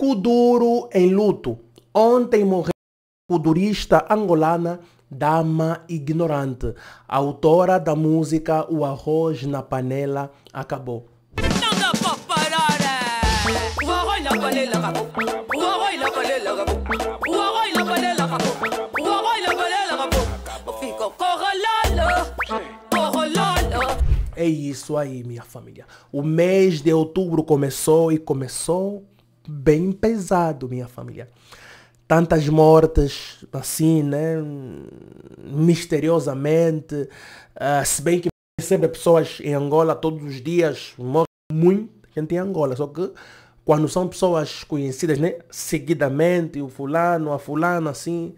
Kuduro em luto. Ontem morreu a kudurista angolana Dama Ignorante, autora da música O Arroz na Panela Acabou. É isso aí, minha família. O mês de outubro começou e começou bem pesado, minha família. Tantas mortes, assim, né? Misteriosamente. Uh, se bem que recebe pessoas em Angola todos os dias, morre muita gente em Angola. Só que quando são pessoas conhecidas, né? Seguidamente, o fulano, a fulana, assim.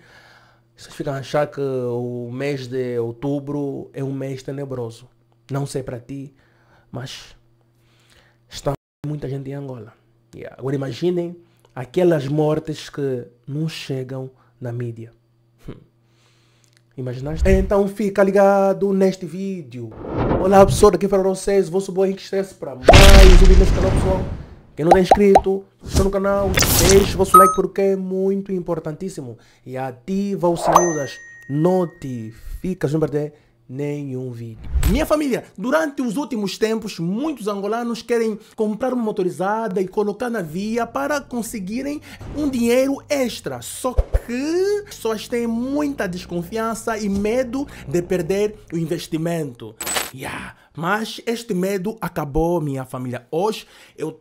Vocês ficam a achar que o mês de outubro é um mês tenebroso. Não sei para ti, mas está muita gente em Angola. Agora imaginem aquelas mortes que não chegam na mídia. Hum. Imaginaste? Então fica ligado neste vídeo. Olá pessoal, aqui para vocês, vosso boy Henrique Stress é para mais um vídeo nesse canal pessoal. Quem não é inscrito, está no canal, deixe vosso like porque é muito importantíssimo. E ativa o sininho das notificações para nenhum vídeo. Minha família, durante os últimos tempos, muitos angolanos querem comprar uma motorizada e colocar na via para conseguirem um dinheiro extra. Só que as pessoas têm muita desconfiança e medo de perder o investimento. Yeah. Mas este medo acabou, minha família. Hoje eu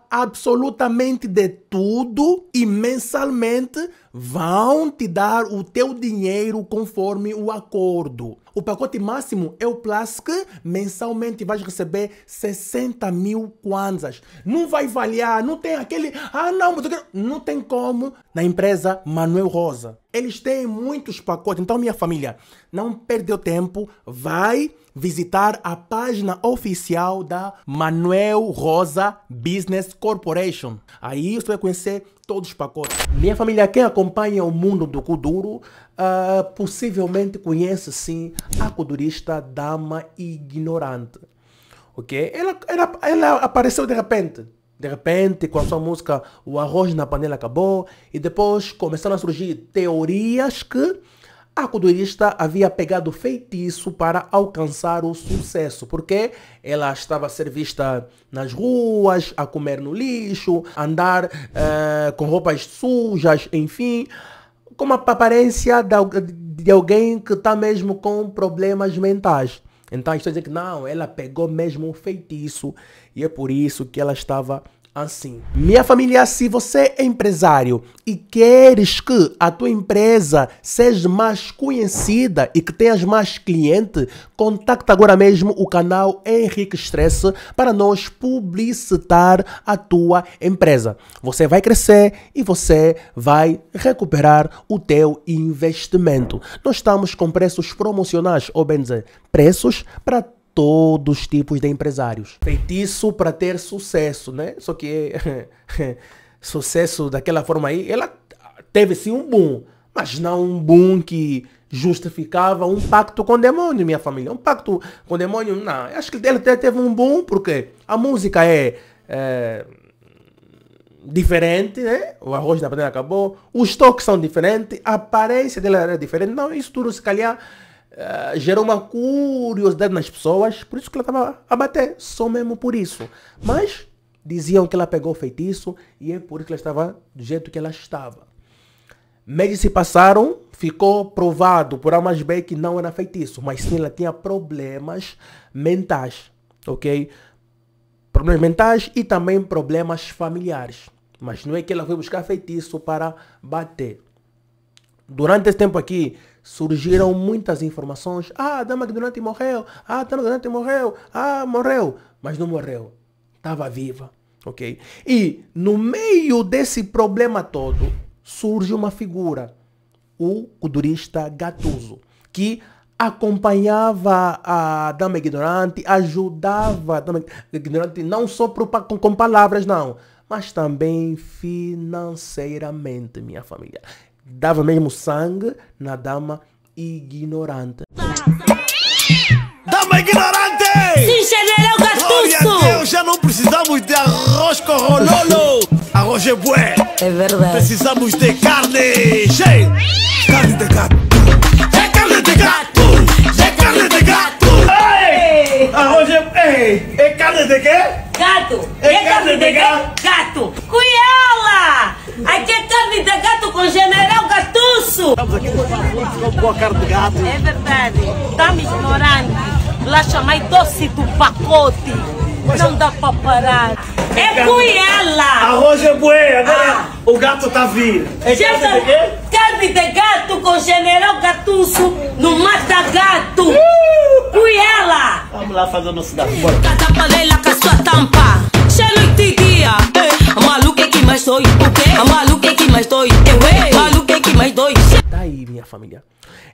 absolutamente de tudo e mensalmente vão te dar o teu dinheiro conforme o acordo. O pacote máximo é o Plus que mensalmente vais receber 60 mil kwanzas. Não vai variar, não tem aquele, ah não, mas eu quero... não tem como na empresa Manuel Rosa. Eles têm muitos pacotes, então minha família, não perdeu tempo, vai visitar a página oficial da Manuel Rosa Business Corporation. Aí você vai conhecer todos os pacotes. Minha família, quem acompanha o mundo do Kuduro, uh, possivelmente conhece sim a Kudurista Dama Ignorante. Ok? Ela, ela, ela apareceu de repente. De repente, com a sua música O Arroz na Panela Acabou, e depois começaram a surgir teorias que a culturista havia pegado feitiço para alcançar o sucesso, porque ela estava a ser vista nas ruas, a comer no lixo, andar uh, com roupas sujas, enfim, com a aparência de alguém que está mesmo com problemas mentais. Então estou dizendo que não, ela pegou mesmo um feitiço e é por isso que ela estava assim. Minha família, se você é empresário e queres que a tua empresa seja mais conhecida e que tenhas mais cliente, contacta agora mesmo o canal Henrique Stress para nós publicitar a tua empresa. Você vai crescer e você vai recuperar o teu investimento. Nós estamos com preços promocionais, ou bem dizer, preços para todos os tipos de empresários. Feitiço para ter sucesso, né? Só que sucesso daquela forma aí, ela teve sim um boom, mas não um boom que justificava um pacto com o demônio, minha família. Um pacto com o demônio, não. Acho que ele até teve um boom, porque a música é, é diferente, né? O arroz na panela acabou, os toques são diferentes, a aparência dela era diferente. Não, isso tudo se calhar ah, gerou uma curiosidade nas pessoas, por isso que ela estava a bater, só mesmo por isso. Mas diziam que ela pegou o feitiço e é por isso que ela estava do jeito que ela estava. Meses se passaram, ficou provado por A mais B que não era feitiço, mas sim ela tinha problemas mentais, ok? Problemas mentais e também problemas familiares. Mas não é que ela foi buscar feitiço para bater. Durante esse tempo aqui, surgiram muitas informações. Ah, Dama Durante morreu. Ah, Dama Durante morreu. Ah, morreu. Mas não morreu. Estava viva. Ok? E no meio desse problema todo, surge uma figura. O culturista Gatuso. Que acompanhava a Dama Ignorante, ajudava a Dama Ignorante, não só com, com palavras, não. Mas também financeiramente, minha família dava mesmo sangue na dama ignorante. Dama ignorante! Sim, general Gatusso! Glória a Deus, já não precisamos de arroz com rololo! Arroz é bué! É verdade. Precisamos de carne! Cheio! Carne de gato! cocar de gato. É verdade. Estamos ignorando. Lá chamei doce do pacote. Mas não é. dá para parar. É goela! Arroz é bué, agora ah. o gato tá vindo. É Gente, carne de, carne de gato com general gatunço no mata gato. Uh. ela. Vamos lá fazer o nosso gato. Bora. Cada panela com a sua tampa. Cheio de dia. Maluco é que mais doi. O quê? Maluco é que mais doi. Maluco é que mais doi aí minha família.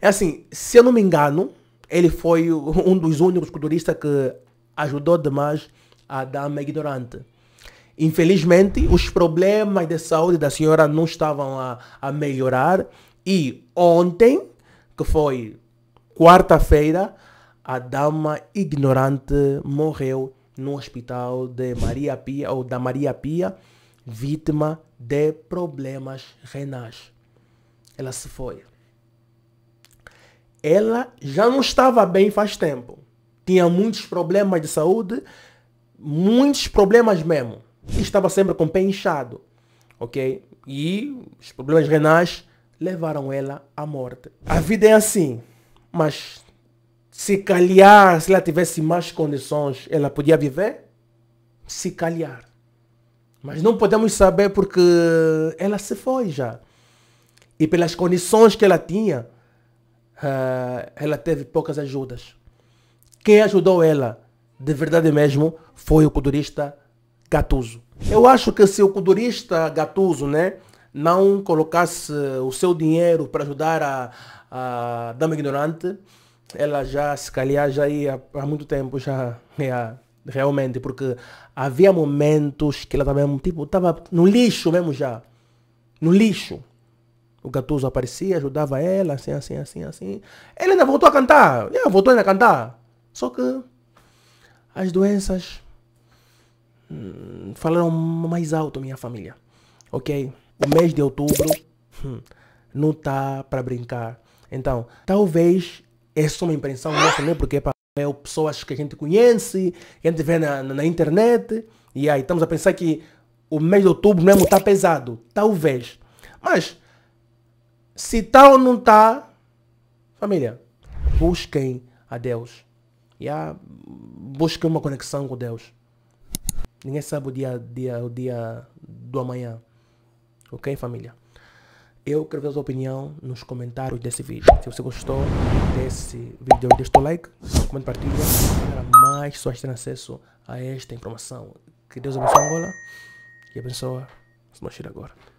É assim, se eu não me engano, ele foi um dos únicos culturistas que ajudou demais a dama ignorante. Infelizmente, os problemas de saúde da senhora não estavam a, a melhorar. E ontem, que foi quarta-feira, a dama ignorante morreu no hospital de Maria Pia, ou da Maria Pia, vítima de problemas renais. Ela se foi. Ela já não estava bem faz tempo. Tinha muitos problemas de saúde, muitos problemas mesmo. Estava sempre com o pé inchado, ok? E os problemas renais levaram ela à morte. A vida é assim, mas se calhar, se ela tivesse mais condições, ela podia viver? Se calhar. Mas não podemos saber porque ela se foi já. E pelas condições que ela tinha, uh, ela teve poucas ajudas. Quem ajudou ela, de verdade mesmo, foi o codurista Gatuso. Eu acho que se o codurista Gatuso né, não colocasse o seu dinheiro para ajudar a, a dama ignorante, ela já, se calhar, já ia há muito tempo, já ia, realmente, porque havia momentos que ela também, tipo, estava no lixo mesmo já, no lixo o Gatuso aparecia, ajudava ela, assim, assim, assim, assim. Ela ainda voltou a cantar, yeah, voltou ainda a cantar. Só que as doenças hum, falaram mais alto minha família, ok? O mês de outubro hum, não tá para brincar. Então, talvez essa é uma impressão nossa, né? Porque pá, é pessoas que a gente conhece, que a gente vê na, na internet, e aí estamos a pensar que o mês de outubro mesmo está pesado. Talvez. Mas se tal tá ou não está família, busquem a Deus. Yeah? Busquem uma conexão com Deus. Ninguém sabe o dia, dia, o dia do amanhã. Ok, família? Eu quero ver a sua opinião nos comentários desse vídeo. Se você gostou desse vídeo, deixa o like, partilha para mais pessoas terem acesso a esta informação. Que Deus abençoe Angola e abençoe. Vamos agora.